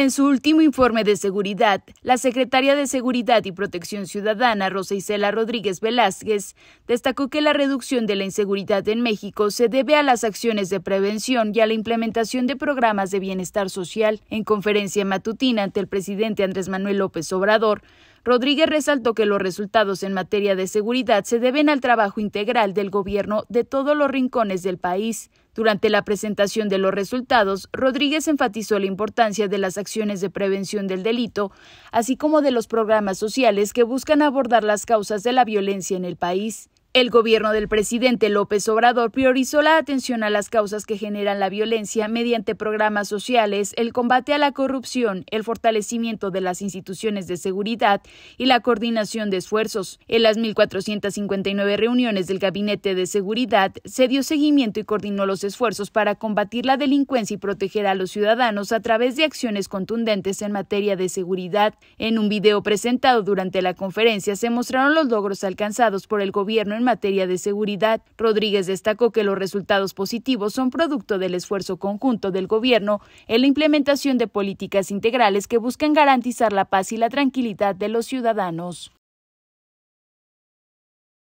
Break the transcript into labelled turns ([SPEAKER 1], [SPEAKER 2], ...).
[SPEAKER 1] En su último informe de seguridad, la secretaria de Seguridad y Protección Ciudadana, Rosa Isela Rodríguez Velázquez, destacó que la reducción de la inseguridad en México se debe a las acciones de prevención y a la implementación de programas de bienestar social. En conferencia matutina ante el presidente Andrés Manuel López Obrador, Rodríguez resaltó que los resultados en materia de seguridad se deben al trabajo integral del gobierno de todos los rincones del país. Durante la presentación de los resultados, Rodríguez enfatizó la importancia de las acciones de prevención del delito, así como de los programas sociales que buscan abordar las causas de la violencia en el país. El gobierno del presidente López Obrador priorizó la atención a las causas que generan la violencia mediante programas sociales, el combate a la corrupción, el fortalecimiento de las instituciones de seguridad y la coordinación de esfuerzos. En las 1.459 reuniones del Gabinete de Seguridad se dio seguimiento y coordinó los esfuerzos para combatir la delincuencia y proteger a los ciudadanos a través de acciones contundentes en materia de seguridad. En un video presentado durante la conferencia se mostraron los logros alcanzados por el gobierno en materia de seguridad. Rodríguez destacó que los resultados positivos son producto del esfuerzo conjunto del gobierno en la implementación de políticas integrales que buscan garantizar la paz y la tranquilidad de los ciudadanos.